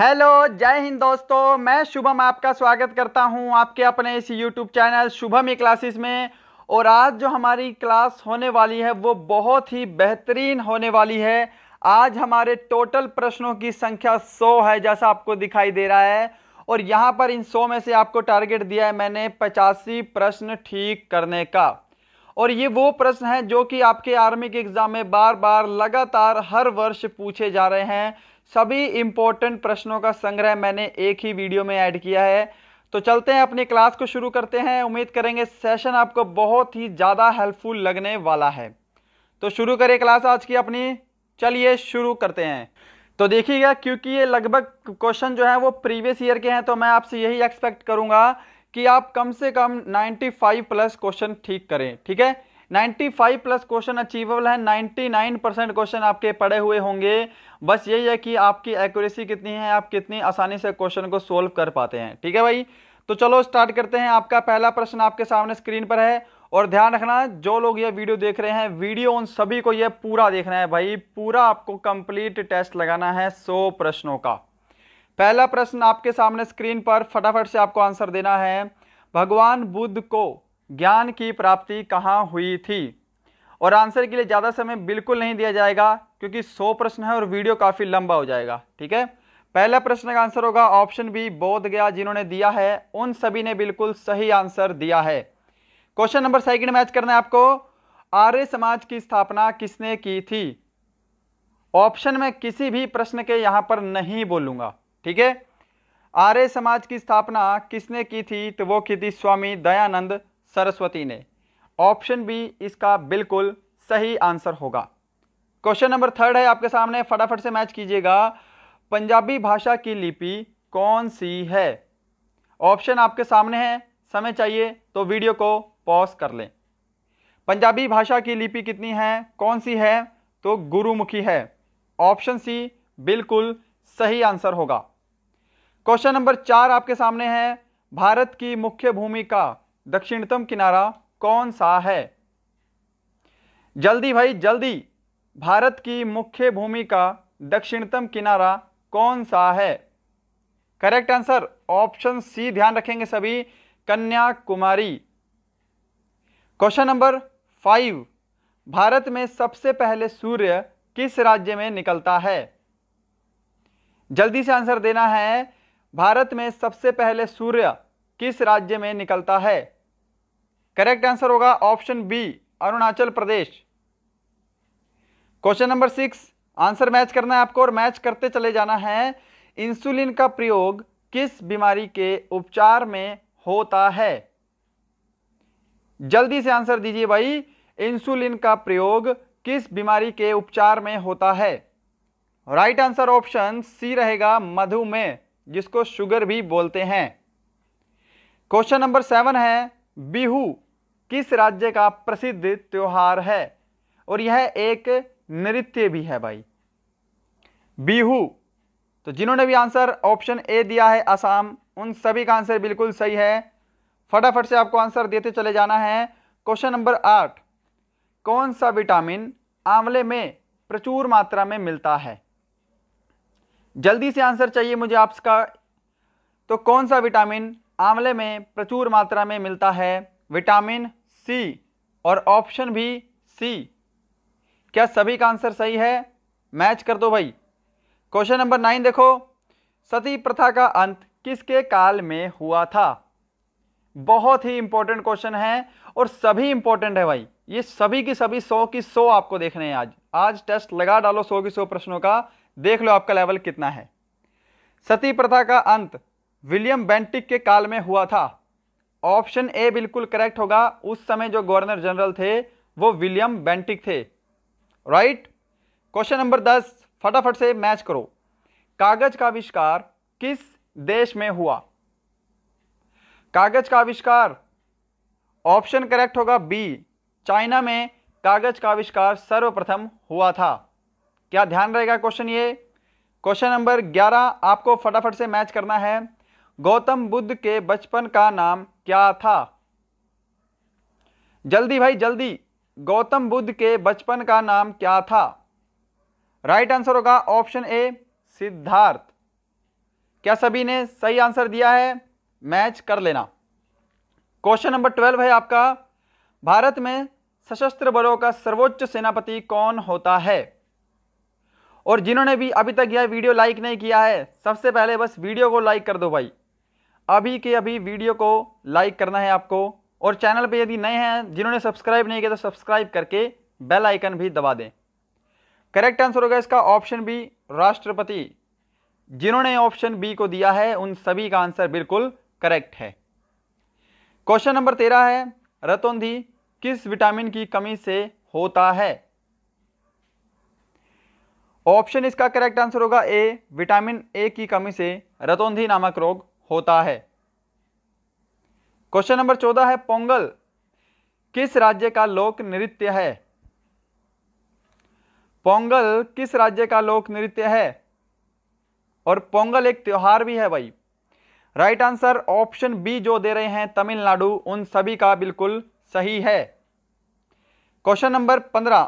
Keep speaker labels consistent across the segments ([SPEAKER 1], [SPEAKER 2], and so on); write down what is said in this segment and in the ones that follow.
[SPEAKER 1] hello जय हिंद दोस्तों मैं शुभम आपका स्वागत करता हूं आपके अपने इस YouTube channel Shubham E classes में और आज जो हमारी क्लास होने वाली है वो बहुत ही बेहतरीन होने वाली है आज हमारे टोटल प्रश्नों की संख्या 100 है जैसा आपको दिखाई दे रहा है और यहाँ पर इन 100 में से आपको टारगेट दिया है मैंने पचासी प्रश्न ठीक करने का और ये वो प्रश्न हैं जो कि आपके आर्मी के एग्ज़ाम में बार बार लगातार हर वर्ष पूछे जा रहे हैं सभी इम्पोर्टेंट प्रश्नों का संग्रह मैंने एक ही वीडियो में ऐड किया है तो चलते हैं अपनी क्लास को शुरू करते हैं उम्मीद करेंगे सेशन आपको बहुत ही ज़्यादा हेल्पफुल लगने वाला है तो शुरू करें क्लास आज की अपनी चलिए शुरू करते हैं तो देखिएगा क्योंकि ये लगभग क्वेश्चन जो है वो प्रीवियस ईयर के हैं तो मैं आपसे यही एक्सपेक्ट करूंगा कि आप कम से कम 95 प्लस क्वेश्चन ठीक करें ठीक है 95 प्लस क्वेश्चन अचीवेबल है 99 परसेंट क्वेश्चन आपके पड़े हुए होंगे बस यही है कि आपकी एक्यूरेसी कितनी है आप कितनी आसानी से क्वेश्चन को सोल्व कर पाते हैं ठीक है भाई तो चलो स्टार्ट करते हैं आपका पहला प्रश्न आपके सामने स्क्रीन पर है और ध्यान रखना जो लोग ये वीडियो देख रहे हैं वीडियो उन सभी को यह पूरा देखना है भाई पूरा आपको कंप्लीट टेस्ट लगाना है सौ प्रश्नों का पहला प्रश्न आपके सामने स्क्रीन पर फटाफट से आपको आंसर देना है भगवान बुद्ध को ज्ञान की प्राप्ति कहाँ हुई थी और आंसर के लिए ज़्यादा समय बिल्कुल नहीं दिया जाएगा क्योंकि 100 प्रश्न है और वीडियो काफ़ी लंबा हो जाएगा ठीक है पहला प्रश्न का आंसर होगा ऑप्शन बी बोध गया जिन्होंने दिया है उन सभी ने बिल्कुल सही आंसर दिया है क्वेश्चन नंबर सेकंड मैच करना है आपको आर्य समाज की स्थापना किसने की थी ऑप्शन में किसी भी प्रश्न के यहां पर नहीं बोलूंगा ठीक है आर्य समाज की स्थापना किसने की थी तो वो की थी स्वामी दयानंद सरस्वती ने ऑप्शन बी इसका बिल्कुल सही आंसर होगा क्वेश्चन नंबर थर्ड है आपके सामने फटाफट से मैच कीजिएगा पंजाबी भाषा की लिपि कौन सी है ऑप्शन आपके सामने है समय चाहिए तो वीडियो को पॉज कर लें पंजाबी भाषा की लिपि कितनी है कौन सी है तो गुरुमुखी है ऑप्शन सी बिल्कुल सही आंसर होगा क्वेश्चन नंबर चार आपके सामने है भारत की मुख्य भूमिका दक्षिणतम किनारा कौन सा है जल्दी भाई जल्दी भारत की मुख्य भूमि का दक्षिणतम किनारा कौन सा है करेक्ट आंसर ऑप्शन सी ध्यान रखेंगे सभी Kanyakumari question number five Bharat में सबसे पहले सूर्य किस राज्य में निकलता है जल्दी से आंसर देना है भारत में सबसे पहले सूर्य किस राज्य में निकलता है करेक्ट आंसर होगा option B Arunachal Pradesh question number six answer match करना है आपको और मैच करते चले जाना है इंसुलिन का प्रयोग किस बीमारी के उपचार में होता है जल्दी से आंसर दीजिए भाई इंसुलिन का प्रयोग किस बीमारी के उपचार में होता है राइट आंसर ऑप्शन सी रहेगा मधुमेह जिसको शुगर भी बोलते हैं क्वेश्चन नंबर सेवन है बिहू किस राज्य का प्रसिद्ध त्यौहार है और यह एक नृत्य भी है भाई बिहू तो जिन्होंने भी आंसर ऑप्शन ए दिया है असम उन सभी का आंसर बिल्कुल सही है फटाफट से आपको आंसर देते चले जाना है क्वेश्चन नंबर आठ कौन सा विटामिन आंवले में प्रचुर मात्रा में मिलता है जल्दी से आंसर चाहिए मुझे आपका तो कौन सा विटामिन आंवले में प्रचुर मात्रा में मिलता है विटामिन सी और ऑप्शन भी सी क्या सभी का आंसर सही है मैच कर दो भाई क्वेश्चन नंबर नाइन देखो सती प्रथा का अंत किसके काल में हुआ था बहुत ही इंपॉर्टेंट क्वेश्चन है और सभी इंपॉर्टेंट है भाई ये सभी की सभी सौ की सौ आपको देखने हैं आज आज टेस्ट लगा डालो सौ की सौ प्रश्नों का देख लो आपका लेवल कितना है सती प्रथा का अंत विलियम बेंटिक के काल में हुआ था ऑप्शन ए बिल्कुल करेक्ट होगा उस समय जो गवर्नर जनरल थे वो विलियम बेंटिक थे राइट क्वेश्चन नंबर दस फटाफट से मैच करो कागज का आविष्कार किस देश में हुआ कागज का आविष्कार ऑप्शन करेक्ट होगा बी चाइना में कागज का आविष्कार सर्वप्रथम हुआ था क्या ध्यान रहेगा क्वेश्चन ये क्वेश्चन नंबर 11 आपको फटाफट से मैच करना है गौतम बुद्ध के बचपन का नाम क्या था जल्दी भाई जल्दी गौतम बुद्ध के बचपन का नाम क्या था राइट आंसर होगा ऑप्शन ए सिद्धार्थ क्या सभी ने सही आंसर दिया है मैच कर लेना क्वेश्चन नंबर ट्वेल्व है आपका भारत में सशस्त्र बलों का सर्वोच्च सेनापति कौन होता है और जिन्होंने भी अभी तक यह वीडियो लाइक नहीं किया है सबसे पहले बस वीडियो को लाइक कर दो भाई अभी के अभी वीडियो को लाइक करना है आपको और चैनल पे यदि नए हैं जिन्होंने सब्सक्राइब नहीं किया तो सब्सक्राइब करके बेल आइकन भी दबा दें करेक्ट आंसर होगा इसका ऑप्शन बी राष्ट्रपति जिन्होंने ऑप्शन बी को दिया है उन सभी का आंसर बिल्कुल करेक्ट है क्वेश्चन नंबर तेरह है रतौंधी किस विटामिन की कमी से होता है ऑप्शन इसका करेक्ट आंसर होगा ए विटामिन ए की कमी से रतौंधी नामक रोग होता है क्वेश्चन नंबर चौदह है पोंगल किस राज्य का लोक नृत्य है पोंगल किस राज्य का लोक नृत्य है और पोंगल एक त्यौहार भी है भाई राइट आंसर ऑप्शन बी जो दे रहे हैं तमिलनाडु उन सभी का बिल्कुल सही है क्वेश्चन नंबर पंद्रह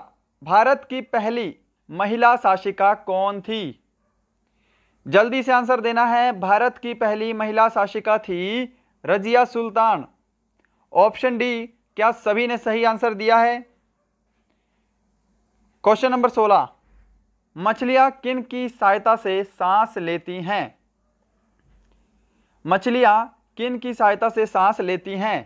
[SPEAKER 1] भारत की पहली महिला शासिका कौन थी जल्दी से आंसर देना है भारत की पहली महिला शासिका थी रजिया सुल्तान ऑप्शन डी क्या सभी ने सही आंसर दिया है क्वेश्चन नंबर सोलह मछलियां किन की सहायता से सांस लेती हैं मछलियां किन की सहायता से सांस लेती हैं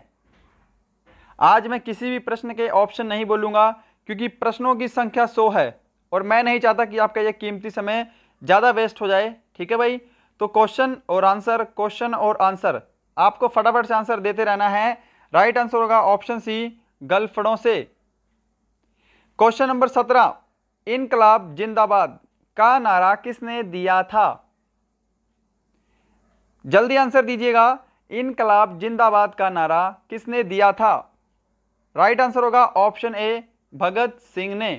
[SPEAKER 1] आज मैं किसी भी प्रश्न के ऑप्शन नहीं बोलूंगा क्योंकि प्रश्नों की संख्या सौ है और मैं नहीं चाहता कि आपका यह कीमती समय ज़्यादा वेस्ट हो जाए ठीक है भाई तो क्वेश्चन और आंसर क्वेश्चन और आंसर आपको फटाफट से आंसर देते रहना है राइट आंसर होगा ऑप्शन सी गलफड़ों से क्वेश्चन नंबर सत्रह इनकलाब जिंदाबाद का नारा किसने दिया था जल्दी आंसर दीजिएगा इनकलाब जिंदाबाद का नारा किसने दिया था राइट आंसर होगा ऑप्शन ए भगत सिंह ने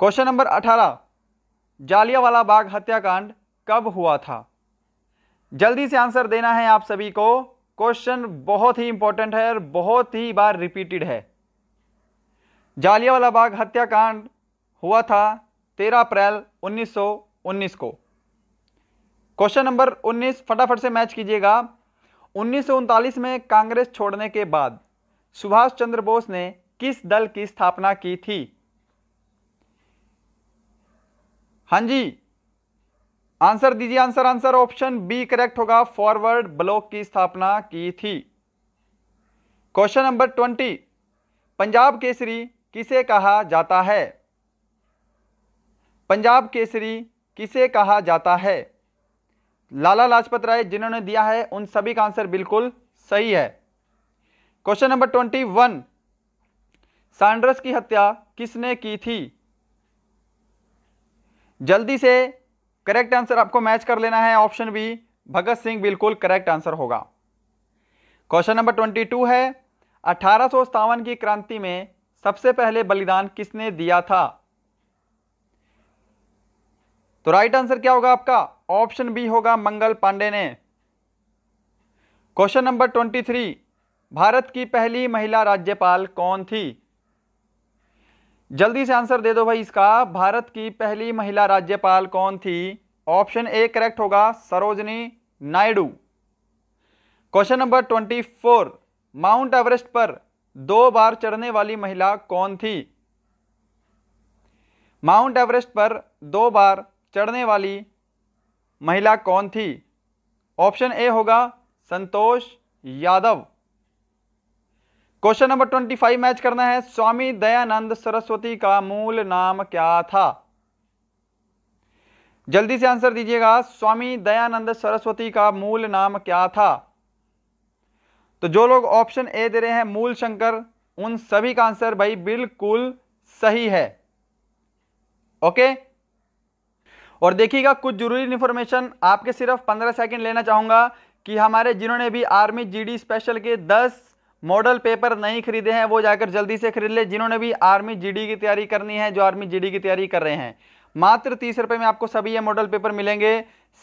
[SPEAKER 1] क्वेश्चन नंबर अठारह जालियावाला बाग हत्याकांड कब हुआ था जल्दी से आंसर देना है आप सभी को क्वेश्चन बहुत ही इंपॉर्टेंट है और बहुत ही बार रिपीटेड है जालियावाला बाग हत्याकांड हुआ था 13 अप्रैल 1919 को क्वेश्चन नंबर 19 फटाफट से मैच कीजिएगा उन्नीस में कांग्रेस छोड़ने के बाद सुभाष चंद्र बोस ने किस दल की स्थापना की थी हाँ जी आंसर दीजिए answer answer option B correct होगा फॉरवर्ड ब्लॉक की स्थापना की थी question number twenty Punjab Kesari किसे कहा जाता है पंजाब केसरी किसे कहा जाता है लाला लाजपत राय जिन्होंने दिया है उन सभी का आंसर बिल्कुल सही है question number twenty one Saunders की हत्या किसने की थी जल्दी से करेक्ट आंसर आपको मैच कर लेना है ऑप्शन बी भगत सिंह बिल्कुल करेक्ट आंसर होगा क्वेश्चन नंबर ट्वेंटी टू है अठारह की क्रांति में सबसे पहले बलिदान किसने दिया था तो राइट आंसर क्या होगा आपका ऑप्शन बी होगा मंगल पांडे ने question number twenty three Bharat की पहली महिला राज्यपाल कौन थी जल्दी से आंसर दे दो भाई इसका भारत की पहली महिला राज्यपाल कौन थी ऑप्शन ए करेक्ट होगा Sarojini Naidu question number twenty four Mount Everest पर दो बार चढ़ने वाली महिला कौन थी माउंट एवरेस्ट पर दो बार चढ़ने वाली महिला कौन थी ऑप्शन ए होगा Santosh Yadav question number twenty five match करना है स्वामी दयानंद सरस्वती का मूल नाम क्या था जल्दी से आंसर दीजिएगा स्वामी दयानंद सरस्वती का मूल नाम क्या था तो जो लोग ऑप्शन ए दे रहे हैं मूल शंकर उन सभी का आंसर भाई बिल्कुल सही है ओके और देखिएगा कुछ जरूरी इंफॉर्मेशन आपके सिर्फ पंद्रह सेकंड लेना चाहूंगा कि हमारे जिन्होंने भी आर्मी जीडी स्पेशल के दस मॉडल पेपर नहीं खरीदे हैं वो जाकर जल्दी से खरीद ले जिन्होंने भी आर्मी जीडी की तैयारी करनी है जो आर्मी जीडी की तैयारी कर रहे हैं मात्र तीस रुपये में आपको सभी ये मॉडल पेपर मिलेंगे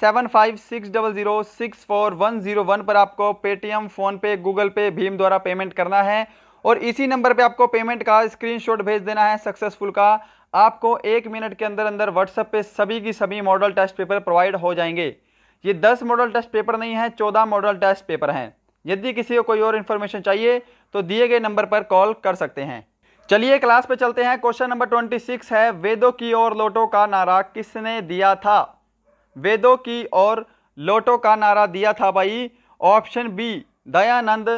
[SPEAKER 1] seven five six double zero six four one zero one पर आपको पेटीएम फ़ोनपे गूगल पे भीम द्वारा पेमेंट करना है और इसी नंबर पे आपको पेमेंट का स्क्रीनशॉट भेज देना है सक्सेसफुल का आपको एक मिनट के अंदर अंदर व्हाट्सएप पे सभी की सभी मॉडल टेस्ट पेपर प्रोवाइड हो जाएंगे ये दस मॉडल टेस्ट पेपर नहीं है चौदह मॉडल टेस्ट पेपर हैं यदि किसी को कोई और इन्फॉर्मेशन चाहिए तो दिए गए नंबर पर कॉल कर सकते हैं चलिए क्लास पे चलते हैं क्वेश्चन नंबर ट्वेंटी सिक्स है वेदों की ओर लोटो का नारा किसने दिया था वेदों की ओर लोटो का नारा दिया था भाई ऑप्शन बी दयानंद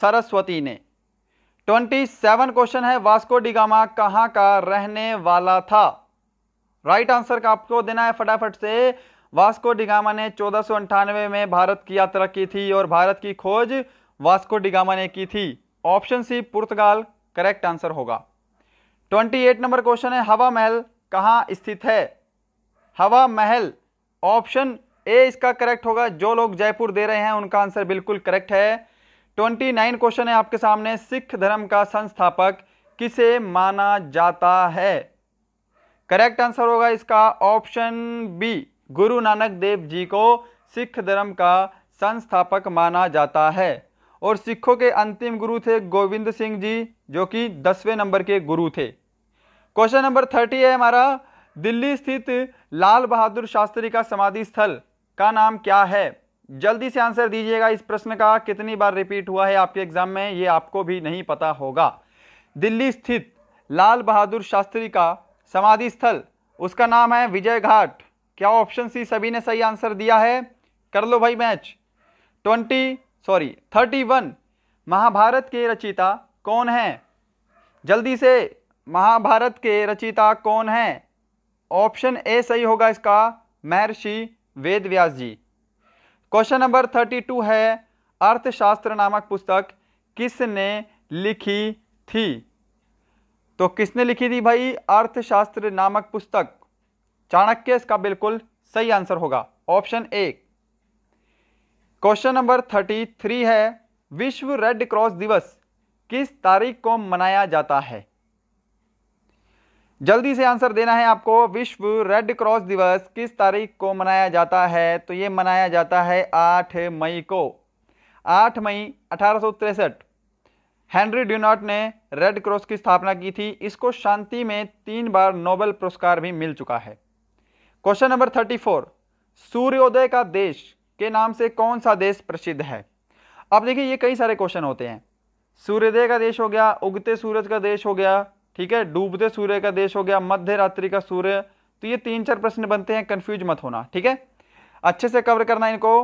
[SPEAKER 1] सरस्वती ने ट्वेंटी सेवन क्वेश्चन है वास्को डिगामा कहाँ का रहने वाला था राइट right आंसर का आपको देना है फटाफट से वास्को डिगामा ने चौदह में भारत की यात्रा की थी और भारत की खोज वास्को डिगामा ने की थी ऑप्शन सी पुर्तगाल करेक्ट आंसर होगा 28 नंबर क्वेश्चन है हवा महल कहाँ स्थित है हवा महल ऑप्शन ए इसका करेक्ट होगा जो लोग जयपुर दे रहे हैं उनका आंसर बिल्कुल करेक्ट है 29 क्वेश्चन है आपके सामने सिख धर्म का संस्थापक किसे माना जाता है करेक्ट आंसर होगा इसका ऑप्शन बी गुरु नानक देव जी को सिख धर्म का संस्थापक माना जाता है और सिखों के अंतिम गुरु थे गोविंद सिंह जी जो कि दसवें नंबर के गुरु थे क्वेश्चन नंबर थर्टी है हमारा दिल्ली स्थित लाल बहादुर शास्त्री का समाधि स्थल का नाम क्या है जल्दी से आंसर दीजिएगा इस प्रश्न का कितनी बार रिपीट हुआ है आपके एग्जाम में ये आपको भी नहीं पता होगा दिल्ली स्थित लाल बहादुर शास्त्री का समाधि स्थल उसका नाम है विजय घाट क्या ऑप्शन सी सभी ने सही आंसर दिया है कर लो भाई match twenty sorry thirty one Mahabharata के रचयिता कौन है जल्दी से महाभारत के रचयिता कौन है ऑप्शन ए सही होगा इसका महर्षि Ved Vyas ji question number thirty two है अर्थशास्त्र नामक पुस्तक किसने लिखी थी तो किसने लिखी थी भाई अर्थशास्त्र नामक पुस्तक चाणक्य इसका बिल्कुल सही आंसर होगा option A question number thirty three है विश्व रेड क्रॉस दिवस किस तारीख को मनाया जाता है जल्दी से आंसर देना है आपको विश्व रेड क्रॉस दिवस किस तारीख को मनाया जाता है तो यह मनाया जाता है आठ मई को आठ मई अठारह हेनरी ड्यूनॉट ने रेड क्रॉस की स्थापना की थी इसको शांति में तीन बार नोबेल पुरस्कार भी मिल चुका है क्वेश्चन नंबर थर्टी फोर सूर्योदय का देश के नाम से कौन सा देश प्रसिद्ध है अब देखिए ये कई सारे क्वेश्चन होते हैं सूर्योदय का देश हो गया उगते सूरज का देश हो गया ठीक है डूबते सूर्य का देश हो गया मध्य रात्रि का सूर्य तो ये तीन चार प्रश्न बनते हैं कन्फ्यूज मत होना ठीक है अच्छे से कवर करना इनको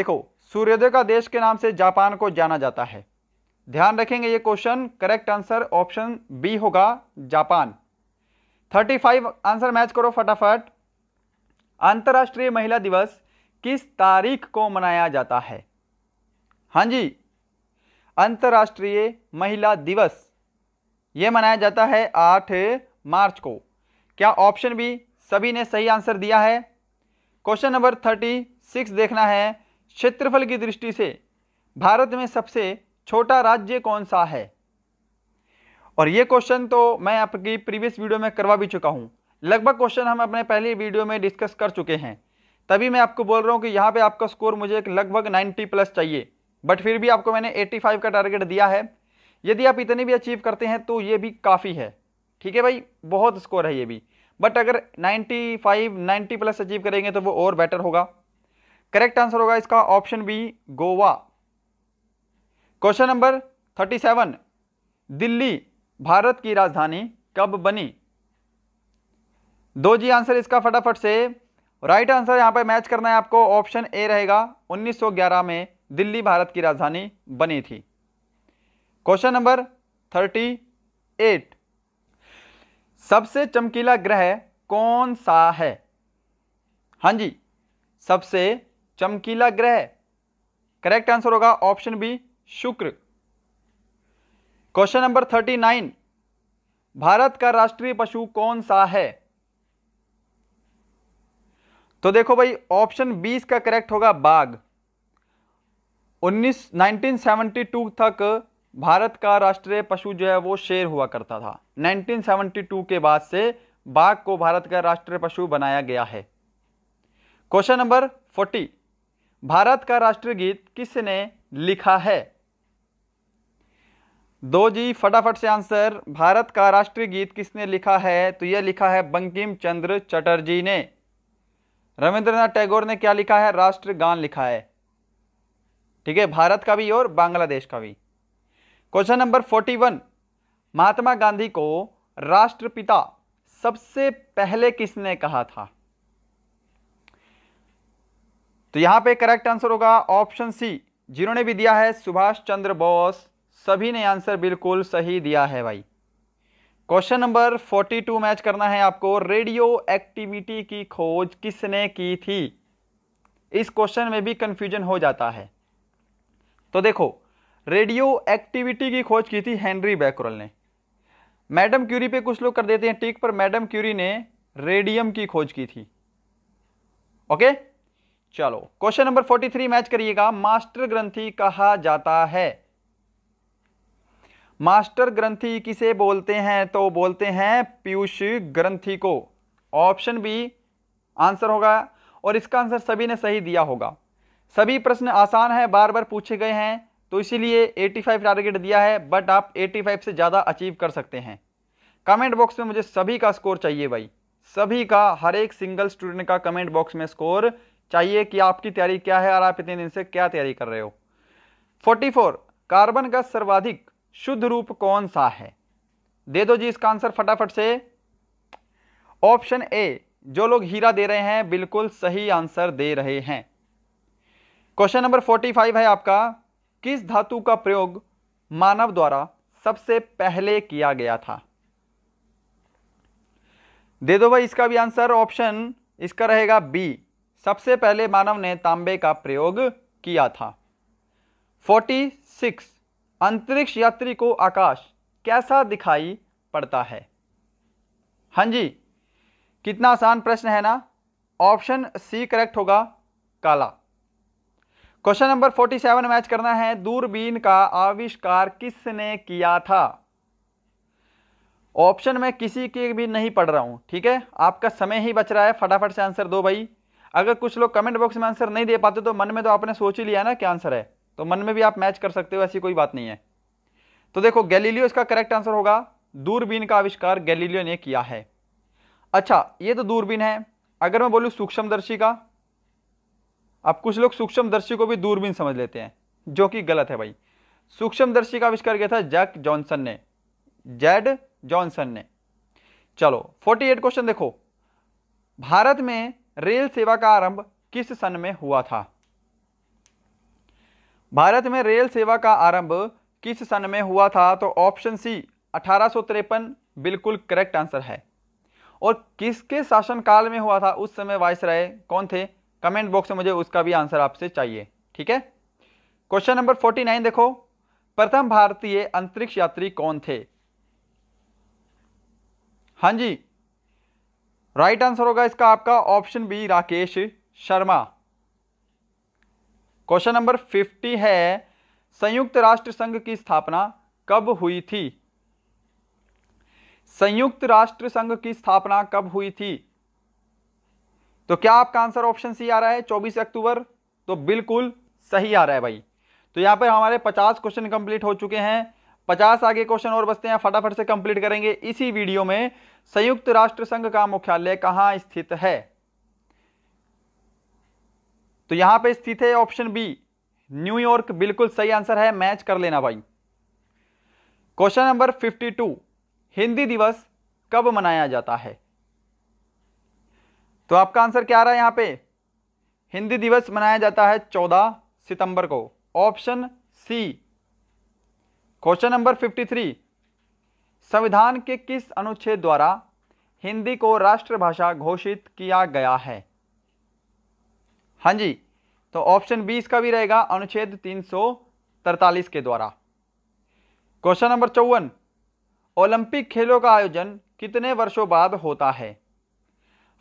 [SPEAKER 1] देखो सूर्योदय का देश के नाम से जापान को जाना जाता है ध्यान रखेंगे ये question correct answer option B होगा जापान 35 आंसर मैच करो फटाफट अंतर्राष्ट्रीय महिला दिवस किस तारीख को मनाया जाता है हाँ जी अंतर्राष्ट्रीय महिला दिवस ये मनाया जाता है आठ मार्च को क्या ऑप्शन भी सभी ने सही आंसर दिया है क्वेश्चन नंबर थर्टी सिक्स देखना है क्षेत्रफल की दृष्टि से भारत में सबसे छोटा राज्य कौन सा है और ये क्वेश्चन तो मैं आपकी प्रीवियस वीडियो में करवा भी चुका हूँ लगभग क्वेश्चन हम अपने पहले वीडियो में डिस्कस कर चुके हैं तभी मैं आपको बोल रहा हूँ कि यहाँ पे आपका स्कोर मुझे एक लगभग 90 प्लस चाहिए बट फिर भी आपको मैंने 85 का टारगेट दिया है यदि आप इतने भी अचीव करते हैं तो ये भी काफ़ी है ठीक है भाई बहुत स्कोर है ये भी बट अगर 95 90 प्लस अचीव करेंगे तो वो और बेटर होगा करेक्ट आंसर होगा इसका option B Goa question number thirty Delhi Bharat की राजधानी कब बनी दो जी आंसर इसका फटाफट से राइट आंसर यहाँ पर मैच करना है आपको ऑप्शन ए रहेगा 1911 में दिल्ली भारत की राजधानी बनी थी क्वेश्चन नंबर 38 सबसे चमकीला ग्रह कौन सा है हाँ जी सबसे चमकीला ग्रह करेक्ट आंसर होगा ऑप्शन बी शुक्र question number thirty nine Bharat का राष्ट्रीय पशु कौन सा है तो देखो भाई ऑप्शन बी इसका करेक्ट होगा बाघ उन्नीस नाइनटीन तक भारत का राष्ट्रीय पशु जो है वो शेर हुआ करता था 1972 के बाद से बाघ को भारत का राष्ट्रीय पशु बनाया गया है क्वेश्चन नंबर 40 भारत का राष्ट्रीय गीत किसने लिखा है दो जी फटाफट से आंसर भारत का राष्ट्रीय गीत किसने लिखा है तो यह लिखा है बंकिम चंद्र चटर्जी ने रविंद्रनाथ टैगोर ने क्या लिखा है राष्ट्रगान लिखा है ठीक है भारत का भी और बांग्लादेश का भी question number forty one Mahatma Gandhi को राष्ट्रपिता सबसे पहले किसने कहा था तो यहां पे करेक्ट आंसर होगा ऑप्शन सी जिन्होंने भी दिया है सुभाष चंद्र बोस सभी ने आंसर बिल्कुल सही दिया है भाई क्वेश्चन नंबर 42 मैच करना है आपको रेडियो एक्टिविटी की खोज किसने की थी इस क्वेश्चन में भी कंफ्यूजन हो जाता है तो देखो रेडियो एक्टिविटी की खोज की थी हेनरी बैकरल ने मैडम क्यूरी पे कुछ लोग कर देते हैं टिक पर मैडम क्यूरी ने रेडियम की खोज की थी ओके चलो क्वेश्चन नंबर 43 मैच करिएगा मास्टर ग्रंथी कहा जाता है मास्टर ग्रंथि किसे बोलते हैं तो बोलते हैं पीयूष ग्रंथि को ऑप्शन बी आंसर होगा और इसका आंसर सभी ने सही दिया होगा सभी प्रश्न आसान है बार बार पूछे गए हैं तो इसीलिए 85 टारगेट दिया है बट आप 85 से ज़्यादा अचीव कर सकते हैं कमेंट बॉक्स में मुझे सभी का स्कोर चाहिए भाई सभी का हर एक सिंगल स्टूडेंट का कमेंट बॉक्स में स्कोर चाहिए कि आपकी तैयारी क्या है और आप इतने दिन से क्या तैयारी कर रहे हो 44 कार्बन का सर्वाधिक शुद्ध रूप कौन सा है दे दो जी इसका आंसर फटाफट से ऑप्शन ए जो लोग हीरा दे रहे हैं बिल्कुल सही आंसर दे रहे हैं क्वेश्चन नंबर फोर्टी फाइव है आपका किस धातु का प्रयोग मानव द्वारा सबसे पहले किया गया था दे दो भाई इसका भी आंसर ऑप्शन इसका रहेगा बी सबसे पहले मानव ने तांबे का प्रयोग किया था फोर्टी सिक्स अंतरिक्ष यात्री को आकाश कैसा दिखाई पड़ता है हाँ जी कितना आसान प्रश्न है ना ऑप्शन सी करेक्ट होगा काला question number forty seven match करना है दूरबीन का आविष्कार किसने किया था ऑप्शन में किसी के भी नहीं पढ़ रहा हूं ठीक है आपका समय ही बच रहा है फटाफट से आंसर दो भाई अगर कुछ लोग कमेंट बॉक्स में आंसर नहीं दे पाते तो मन में तो आपने सोच ही लिया ना क्या आंसर है तो मन में भी आप मैच कर सकते हो ऐसी कोई बात नहीं है तो देखो गैलीलियो इसका करेक्ट आंसर होगा दूरबीन का आविष्कार गैलीलियो ने किया है अच्छा ये तो दूरबीन है अगर मैं बोलूँ सूक्ष्मदर्शी का अब कुछ लोग सूक्ष्मदर्शी को भी दूरबीन समझ लेते हैं जो कि गलत है भाई सूक्ष्मदर्शी का आविष्कार किया था जैक जॉनसन ने जेड जॉनसन ने चलो 48 क्वेश्चन देखो भारत में रेल सेवा का आरंभ किस सन में हुआ था भारत में रेल सेवा का आरंभ किस सन में हुआ था तो ऑप्शन सी अठारह बिल्कुल करेक्ट आंसर है और किसके शासनकाल में हुआ था उस समय राय कौन थे कमेंट बॉक्स में मुझे उसका भी आंसर आपसे चाहिए ठीक है क्वेश्चन नंबर फोर्टी नाइन देखो प्रथम भारतीय अंतरिक्ष यात्री कौन थे हाँ जी राइट आंसर होगा इसका आपका option B Rakesh Sharma question number fifty है संयुक्त राष्ट्र संघ की स्थापना कब हुई थी संयुक्त राष्ट्र संघ की स्थापना कब हुई थी तो क्या आपका आंसर ऑप्शन सी आ रहा है 24 अक्टूबर तो बिल्कुल सही आ रहा है भाई तो यहां पर हमारे 50 क्वेश्चन कंप्लीट हो चुके हैं 50 आगे क्वेश्चन और बचते हैं फटाफट से कंप्लीट करेंगे इसी वीडियो में संयुक्त राष्ट्र संघ का मुख्यालय कहां स्थित है तो यहां पे स्थित है ऑप्शन बी न्यूयॉर्क बिल्कुल सही आंसर है मैच कर लेना भाई क्वेश्चन नंबर 52 हिंदी दिवस कब मनाया जाता है तो आपका आंसर क्या आ रहा है यहां पे हिंदी दिवस मनाया जाता है 14 सितंबर को ऑप्शन सी क्वेश्चन नंबर 53 संविधान के किस अनुच्छेद द्वारा हिंदी को राष्ट्रभाषा घोषित किया गया है हाँ जी तो ऑप्शन बी इसका भी रहेगा अनुच्छेद तीन के द्वारा क्वेश्चन नंबर चौवन ओलंपिक खेलों का आयोजन कितने वर्षों बाद होता है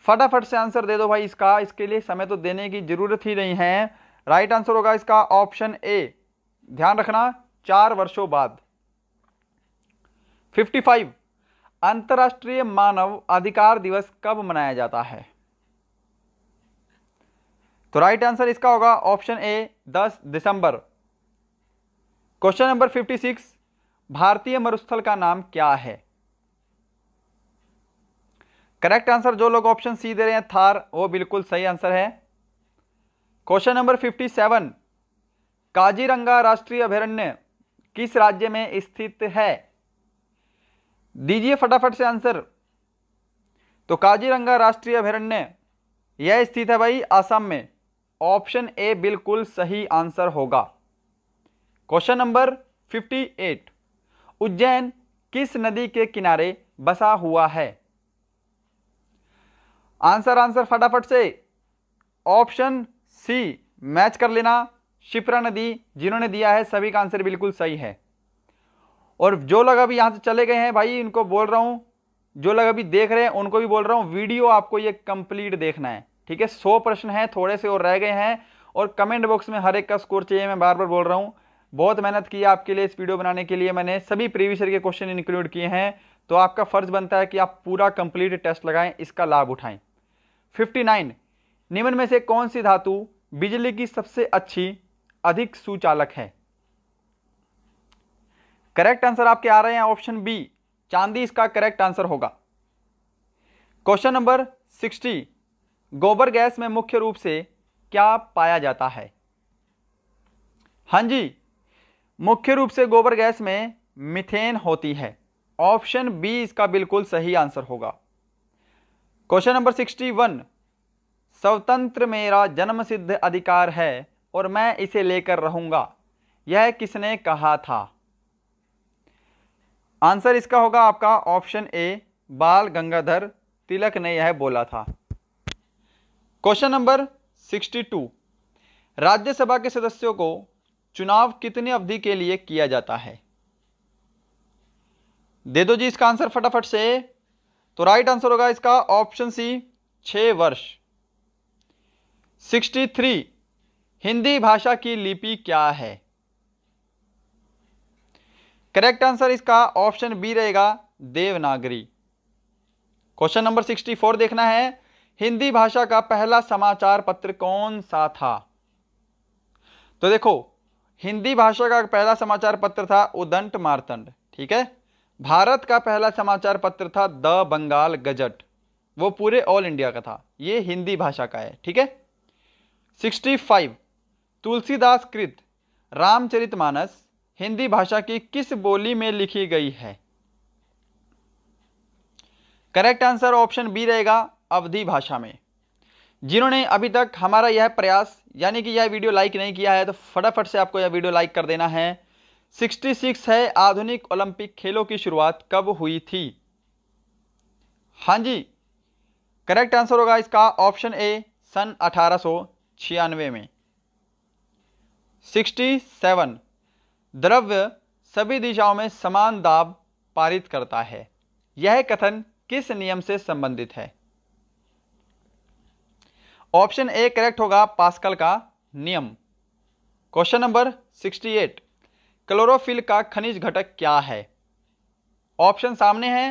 [SPEAKER 1] फटाफट से आंसर दे दो भाई इसका इसके लिए समय तो देने की जरूरत ही नहीं है राइट आंसर होगा इसका ऑप्शन ए ध्यान रखना चार वर्षों बाद 55 अंतर्राष्ट्रीय मानव अधिकार दिवस कब मनाया जाता है तो राइट आंसर इसका होगा ऑप्शन ए 10 दिसंबर क्वेश्चन नंबर 56 भारतीय मरुस्थल का नाम क्या है करेक्ट आंसर जो लोग ऑप्शन सी दे रहे हैं थार वो बिल्कुल सही आंसर है क्वेश्चन नंबर 57 काजीरंगा राष्ट्रीय अभ्यारण्य किस राज्य में स्थित है दीजिए फटाफट से आंसर तो काजीरंगा राष्ट्रीय अभ्यारण्य यह स्थित है भाई आसाम में ऑप्शन ए बिल्कुल सही आंसर होगा क्वेश्चन नंबर 58 उज्जैन किस नदी के किनारे बसा हुआ है आंसर आंसर फटाफट से ऑप्शन सी मैच कर लेना शिप्रा नदी जिन्होंने दिया है सभी का आंसर बिल्कुल सही है और जो लोग अभी यहां से चले गए हैं भाई इनको बोल रहा हूं जो लोग अभी देख रहे हैं उनको भी बोल रहा हूं वीडियो आपको ये कंप्लीट देखना है ठीक है सौ प्रश्न हैं थोड़े से और रह गए हैं और कमेंट बॉक्स में हर एक का स्कोर चाहिए मैं बार बार बोल रहा हूँ बहुत मेहनत की है आपके लिए इस वीडियो बनाने के लिए मैंने सभी प्रीवियस ईयर के क्वेश्चन इंक्लूड किए हैं तो आपका फ़र्ज बनता है कि आप पूरा कंप्लीट टेस्ट लगाएं इसका लाभ उठाएं 59 निम्न में से कौन सी धातु बिजली की सबसे अच्छी अधिक सुचालक है करेक्ट आंसर आपके आ रहे हैं ऑप्शन बी चांदी इसका करेक्ट आंसर होगा क्वेश्चन नंबर सिक्सटी गोबर गैस में मुख्य रूप से क्या पाया जाता है हाँ जी मुख्य रूप से गोबर गैस में मिथेन होती है ऑप्शन बी इसका बिल्कुल सही आंसर होगा क्वेश्चन नंबर सिक्सटी वन स्वतंत्र मेरा जन्मसिद्ध अधिकार है और मैं इसे लेकर रहूंगा यह किसने कहा था आंसर इसका होगा आपका ऑप्शन ए बाल गंगाधर तिलक ने यह बोला था क्वेश्चन नंबर 62 राज्यसभा के सदस्यों को चुनाव कितने अवधि के लिए किया जाता है दे दो जी इसका आंसर फटाफट से तो राइट आंसर होगा इसका ऑप्शन सी छ वर्ष 63 हिंदी भाषा की लिपि क्या है करेक्ट आंसर इसका ऑप्शन बी रहेगा देवनागरी क्वेश्चन नंबर 64 देखना है हिंदी भाषा का पहला समाचार पत्र कौन सा था तो देखो हिंदी भाषा का पहला समाचार पत्र था उदंट मारतंड ठीक है भारत का पहला समाचार पत्र था द बंगाल गजट वो पूरे ऑल इंडिया का था ये हिंदी भाषा का है ठीक है 65 तुलसीदास कृत रामचरितमानस हिंदी भाषा की किस बोली में लिखी गई है करेक्ट आंसर ऑप्शन बी रहेगा अवधि भाषा में जिन्होंने अभी तक हमारा यह प्रयास यानी कि यह वीडियो लाइक नहीं किया है तो फटाफट से आपको यह वीडियो लाइक कर देना है 66 है आधुनिक ओलंपिक खेलों की शुरुआत कब हुई थी हाँ जी करेक्ट आंसर होगा इसका ऑप्शन ए सन अठारह में 67 द्रव्य सभी दिशाओं में समान दाब पारित करता है यह कथन किस नियम से संबंधित है ऑप्शन ए करेक्ट होगा पास्कल का नियम क्वेश्चन नंबर 68 क्लोरोफिल का खनिज घटक क्या है ऑप्शन सामने है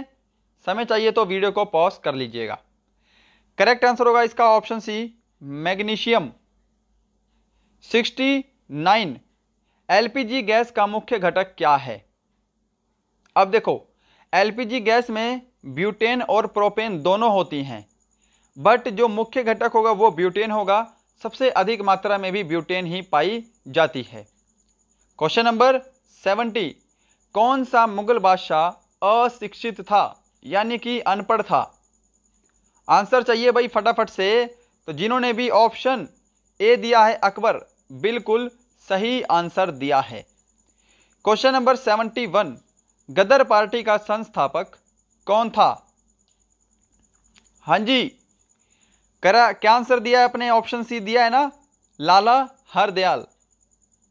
[SPEAKER 1] समय चाहिए तो वीडियो को पॉज कर लीजिएगा करेक्ट आंसर होगा इसका option C magnesium 69 LPG gas का मुख्य घटक क्या है अब देखो एलपीजी गैस में ब्यूटेन और प्रोपेन दोनों होती हैं बट जो मुख्य घटक होगा वो ब्यूटेन होगा सबसे अधिक मात्रा में भी ब्यूटेन ही पाई जाती है क्वेश्चन नंबर सेवेंटी कौन सा मुगल बादशाह अशिक्षित था यानी कि अनपढ़ था आंसर चाहिए भाई फटाफट से तो जिन्होंने भी ऑप्शन ए दिया है अकबर बिल्कुल सही आंसर दिया है question number seventy one Ghadar party का संस्थापक कौन था हाँ जी करा क्या आंसर दिया है अपने ऑप्शन सी दिया है ना Lala Hardayal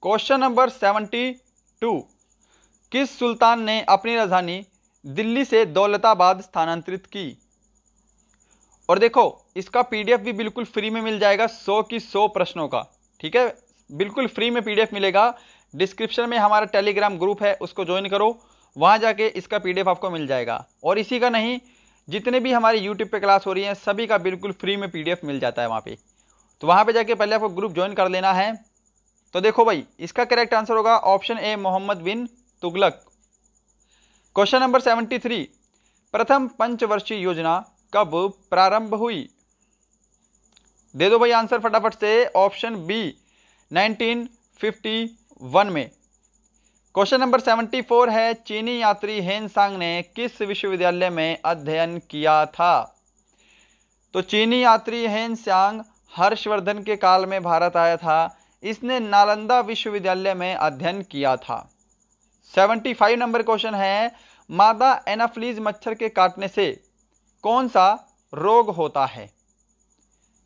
[SPEAKER 1] question number seventy two किस सुल्तान ने अपनी राजधानी दिल्ली से दौलताबाद स्थानांतरित की और देखो इसका पीडीएफ भी बिल्कुल फ्री में मिल जाएगा सौ की सौ प्रश्नों का ठीक है बिल्कुल फ्री में पीडीएफ मिलेगा डिस्क्रिप्शन में हमारा टेलीग्राम ग्रुप है उसको ज्वाइन करो वहाँ जाके इसका पीडीएफ आपको मिल जाएगा और इसी का नहीं जितने भी हमारी यूट्यूब पे क्लास हो रही हैं सभी का बिल्कुल फ्री में पीडीएफ मिल जाता है वहाँ पे तो वहाँ पे जाके पहले आपको ग्रुप ज्वाइन कर लेना है तो देखो भाई इसका करेक्ट आंसर होगा option A Mohammad bin Tughlaq question number seventy three प्रथम पंचवर्षीय योजना कब प्रारंभ हुई दे दो भाई आंसर फटाफट से ऑप्शन बी नाइनटीन में क्वेश्चन नंबर 74 है चीनी यात्री हेन सांग ने किस विश्वविद्यालय में अध्ययन किया था तो चीनी यात्री हेन सांग हर्षवर्धन के काल में भारत आया था इसने नालंदा विश्वविद्यालय में अध्ययन किया था 75 नंबर क्वेश्चन है मादा एनाफ्लीज मच्छर के काटने से कौन सा रोग होता है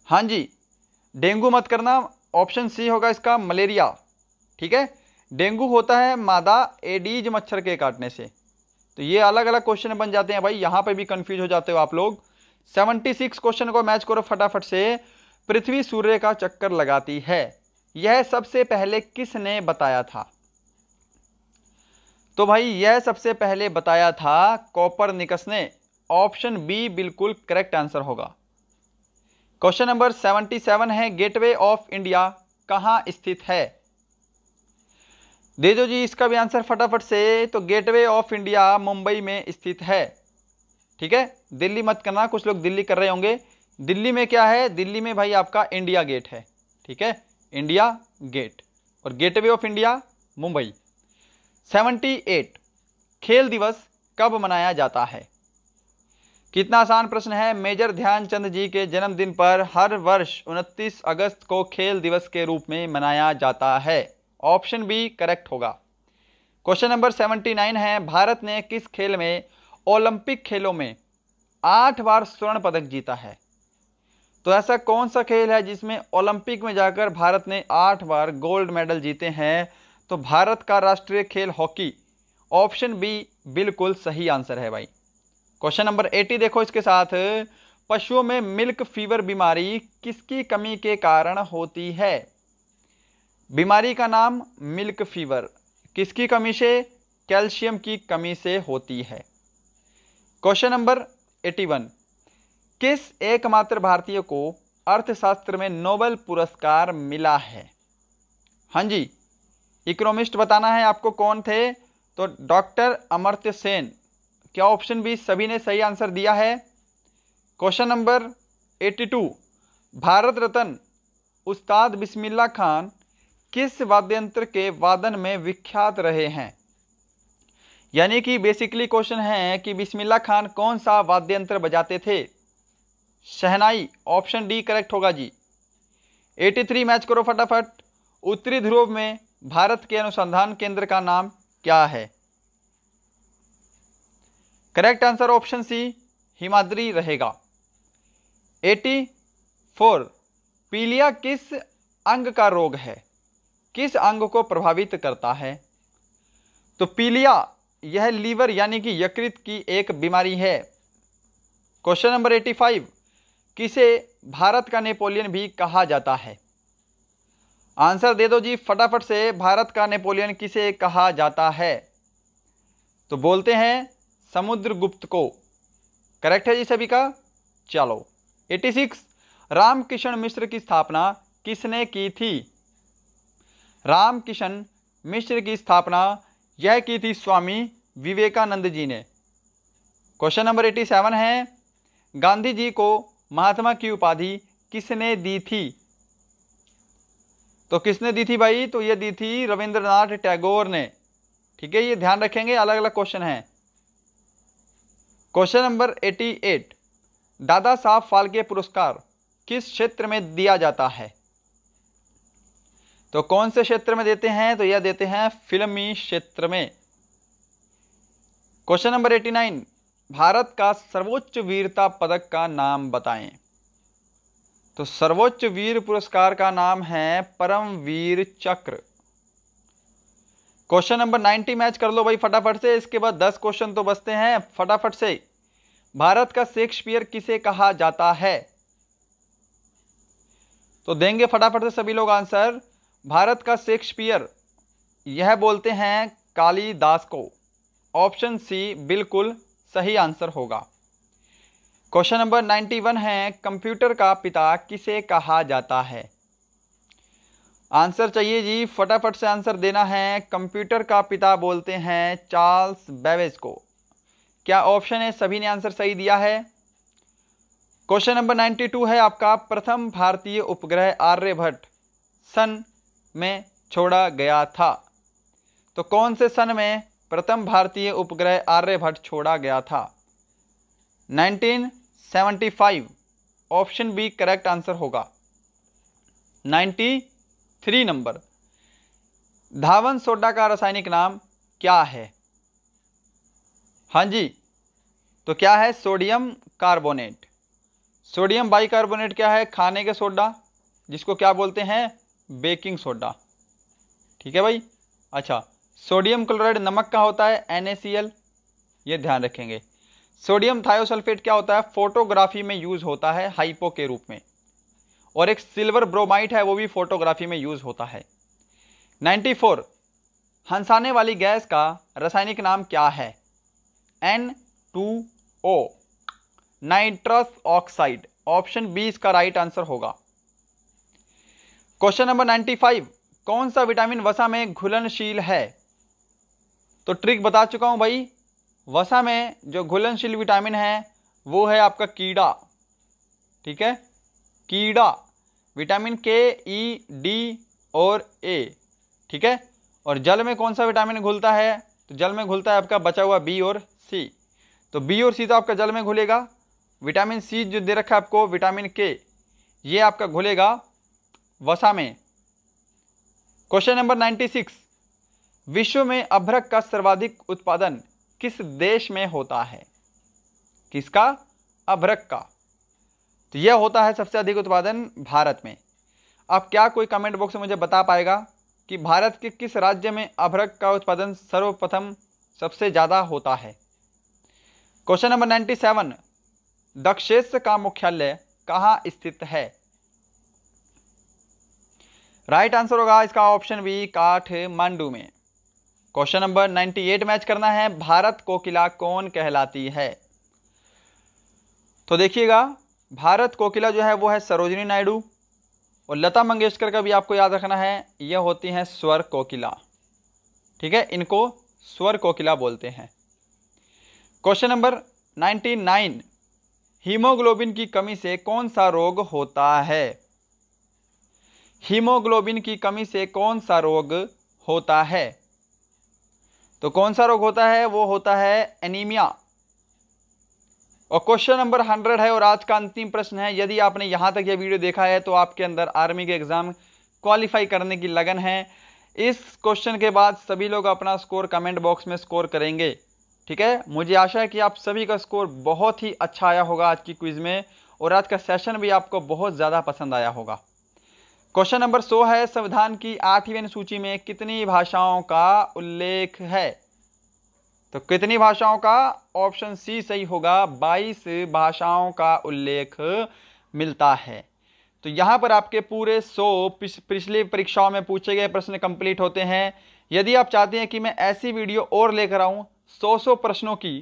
[SPEAKER 1] हाँ जी डेंगू मत करना ऑप्शन सी होगा इसका मलेरिया ठीक है डेंगू होता है मादा एडीज मच्छर के काटने से तो ये अलग अलग क्वेश्चन बन जाते हैं भाई यहाँ पे भी कंफ्यूज हो जाते हो आप लोग 76 क्वेश्चन को मैच करो फटाफट से पृथ्वी सूर्य का चक्कर लगाती है यह सबसे पहले किसने बताया था तो भाई यह सबसे पहले बताया था कॉपर निकस ने ऑप्शन बी बिल्कुल करेक्ट आंसर होगा क्वेश्चन नंबर 77 है गेटवे ऑफ इंडिया कहाँ स्थित है दे दो जी इसका भी आंसर फटाफट से तो गेटवे ऑफ इंडिया मुंबई में स्थित है ठीक है दिल्ली मत करना कुछ लोग दिल्ली कर रहे होंगे दिल्ली में क्या है दिल्ली में भाई आपका इंडिया गेट है ठीक है इंडिया गेट और गेटवे ऑफ इंडिया मुंबई 78 खेल दिवस कब मनाया जाता है कितना आसान प्रश्न है मेजर ध्यानचंद जी के जन्मदिन पर हर वर्ष 29 अगस्त को खेल दिवस के रूप में मनाया जाता है ऑप्शन बी करेक्ट होगा क्वेश्चन नंबर सेवेंटी नाइन है भारत ने किस खेल में ओलंपिक खेलों में आठ बार स्वर्ण पदक जीता है तो ऐसा कौन सा खेल है जिसमें ओलंपिक में जाकर भारत ने आठ बार गोल्ड मेडल जीते हैं तो भारत का राष्ट्रीय खेल हॉकी ऑप्शन बी बिल्कुल सही आंसर है भाई क्वेश्चन नंबर एटी देखो इसके साथ पशुओं में मिल्क फीवर बीमारी किसकी कमी के कारण होती है बीमारी का नाम मिल्क फीवर किसकी कमी से कैल्शियम की कमी से होती है क्वेश्चन नंबर 81 किस एकमात्र भारतीय को अर्थशास्त्र में नोबेल पुरस्कार मिला है हाँ जी इकोनॉमिस्ट बताना है आपको कौन थे तो डॉक्टर अमर्त्य सेन क्या ऑप्शन बी सभी ने सही आंसर दिया है क्वेश्चन नंबर 82 भारत रत्न उस्ताद बिस्मिल्ला खान किस वाद्यंत्र के वादन में विख्यात रहे हैं यानी कि बेसिकली क्वेश्चन है कि बिस्मिल्ला खान कौन सा वाद्यंत्र बजाते थे शहनाई ऑप्शन डी करेक्ट होगा जी 83 मैच करो फटाफट उत्तरी ध्रुव में भारत के अनुसंधान केंद्र का नाम क्या है correct answer option C Himadri रहेगा 84 पीलिया किस अंग का रोग है किस अंग को प्रभावित करता है तो पीलिया यह लीवर यानी कि यकृत की एक बीमारी है क्वेश्चन नंबर एटी फाइव किसे भारत का नेपोलियन भी कहा जाता है आंसर दे दो जी फटाफट से भारत का नेपोलियन किसे कहा जाता है तो बोलते हैं समुद्रगुप्त को करेक्ट है जी सभी का चलो एटी सिक्स रामकिशन मिश्र की स्थापना किसने की थी रामकिशन मिश्र की स्थापना यह की थी स्वामी विवेकानंद जी ने क्वेश्चन नंबर एटी सेवन है गांधी जी को महात्मा की उपाधि किसने दी थी तो किसने दी थी भाई तो यह दी थी रविंद्रनाथ टैगोर ने ठीक है ये ध्यान रखेंगे अलग अलग क्वेश्चन हैं क्वेश्चन नंबर एटी एट दादा साहब फाल्के पुरस्कार किस क्षेत्र में दिया जाता है तो कौन से क्षेत्र में देते हैं तो यह देते हैं फिल्मी क्षेत्र में question number eighty nine Bharat का सर्वोच्च वीरता पदक का नाम बताएं तो सर्वोच्च वीर पुरस्कार का नाम है परम वीर चक्र क्वेश्चन नंबर नाइनटी मैच कर लो भाई फटाफट से इसके बाद दस क्वेश्चन तो बचते हैं फटाफट से भारत का शेक्सपियर किसे कहा जाता है तो देंगे फटाफट से सभी लोग आंसर भारत का शेक्सपियर यह बोलते हैं कालीदास को ऑप्शन सी बिल्कुल सही आंसर होगा क्वेश्चन नंबर 91 है कंप्यूटर का पिता किसे कहा जाता है आंसर चाहिए जी फटाफट से आंसर देना है कंप्यूटर का पिता बोलते हैं चार्ल्स बेवेज को क्या ऑप्शन है सभी ने आंसर सही दिया है क्वेश्चन नंबर 92 है आपका प्रथम भारतीय उपग्रह आर्यभट्ट सन में छोड़ा गया था तो कौन से सन में प्रथम भारतीय उपग्रह आर्यभट्ट छोड़ा गया था 1975 ऑप्शन बी करेक्ट आंसर होगा 93 नंबर धावन सोडा का रासायनिक नाम क्या है हाँ जी तो क्या है सोडियम कार्बोनेट सोडियम बाइकार्बोनेट क्या है खाने के सोडा जिसको क्या बोलते हैं बेकिंग सोडा ठीक है भाई अच्छा सोडियम क्लोराइड नमक का होता है एन ये ध्यान रखेंगे सोडियम थायोसल्फेट क्या होता है फोटोग्राफी में यूज होता है हाइपो के रूप में और एक सिल्वर ब्रोमाइट है वो भी फोटोग्राफी में यूज होता है 94 हंसाने वाली गैस का रासायनिक नाम क्या है N two O nitrous oxide option B इसका राइट आंसर होगा क्वेश्चन नंबर 95 कौन सा विटामिन वसा में घुलनशील है तो ट्रिक बता चुका हूं भाई वसा में जो घुलनशील विटामिन है वो है आपका कीड़ा ठीक है कीड़ा विटामिन के ई डी और ए ठीक है और जल में कौन सा विटामिन घुलता है तो जल में घुलता है आपका बचा हुआ बी और सी तो बी और सी तो आपका जल में घुलेगा विटामिन सी जो दे रखा है आपको विटामिन के ये आपका घुलेगा वसा में क्वेश्चन नंबर 96 विश्व में अभ्रक का सर्वाधिक उत्पादन किस देश में होता है किसका अभ्रक का तो यह होता है सबसे अधिक उत्पादन भारत में अब क्या कोई कमेंट बॉक्स में मुझे बता पाएगा कि भारत के किस राज्य में अभ्रक का उत्पादन सर्वप्रथम सबसे ज़्यादा होता है क्वेश्चन नंबर 97 दक्षेस का मुख्यालय कहाँ स्थित है राइट आंसर होगा इसका ऑप्शन बी काठमांडू में क्वेश्चन नंबर 98 मैच करना है भारत कोकिला कौन कहलाती है तो देखिएगा भारत कोकिला जो है वो है सरोजनी नायडू और लता मंगेशकर का भी आपको याद रखना है यह होती हैं स्वर कोकिला ठीक है इनको स्वर कोकिला बोलते हैं क्वेश्चन नंबर 99 हीमोग्लोबिन की कमी से कौन सा रोग होता है हीमोग्लोबिन की कमी से कौन सा रोग होता है तो कौन सा रोग होता है वो होता है एनीमिया और क्वेश्चन नंबर हंड्रेड है और आज का अंतिम प्रश्न है यदि आपने यहां तक यह वीडियो देखा है तो आपके अंदर आर्मी के एग्जाम क्वालिफाई करने की लगन है इस क्वेश्चन के बाद सभी लोग अपना स्कोर कमेंट बॉक्स में स्कोर करेंगे ठीक है मुझे आशा है कि आप सभी का स्कोर बहुत ही अच्छा आया होगा आज की क्विज में और आज का सेशन भी आपको बहुत ज़्यादा पसंद आया होगा क्वेश्चन नंबर सो है संविधान की आठवीं अनुसूची में कितनी भाषाओं का उल्लेख है तो कितनी भाषाओं का ऑप्शन सी सही होगा 22 भाषाओं का उल्लेख मिलता है तो यहां पर आपके पूरे 100 पिछली परीक्षाओं में पूछे गए प्रश्न कंप्लीट होते हैं यदि आप चाहते हैं कि मैं ऐसी वीडियो और लेकर आऊं 100 सौ प्रश्नों की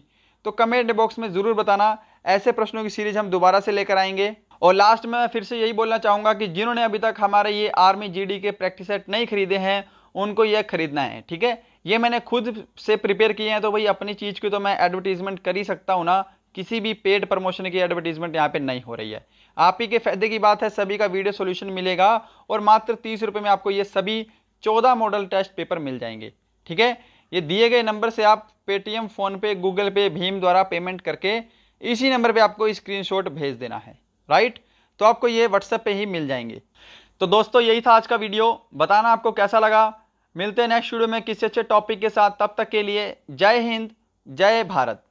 [SPEAKER 1] तो कमेंट बॉक्स में ज़रूर बताना ऐसे प्रश्नों की सीरीज हम दोबारा से लेकर आएंगे और लास्ट में फिर से यही बोलना चाहूँगा कि जिन्होंने अभी तक हमारे ये आर्मी जी के प्रैक्टिस सेट नहीं खरीदे हैं उनको यह खरीदना है ठीक है ये मैंने खुद से प्रिपेयर किए हैं तो भाई अपनी चीज़ की तो मैं एडवर्टीजमेंट कर ही सकता हूँ ना किसी भी पेड प्रमोशन की एडवर्टीजमेंट यहाँ पे नहीं हो रही है आप ही के फायदे की बात है सभी का वीडियो सॉल्यूशन मिलेगा और मात्र तीस रुपये में आपको ये सभी चौदह मॉडल टेस्ट पेपर मिल जाएंगे ठीक है ये दिए गए नंबर से आप पेटीएम फ़ोनपे गूगल पे भीम द्वारा पेमेंट करके इसी नंबर पर आपको स्क्रीन भेज देना है राइट तो आपको ये व्हाट्सएप पे ही मिल जाएंगे तो दोस्तों यही था आज का वीडियो बताना आपको कैसा लगा मिलते हैं नेक्स्ट वीडियो में किसी अच्छे टॉपिक के साथ तब तक के लिए जय हिंद जय भारत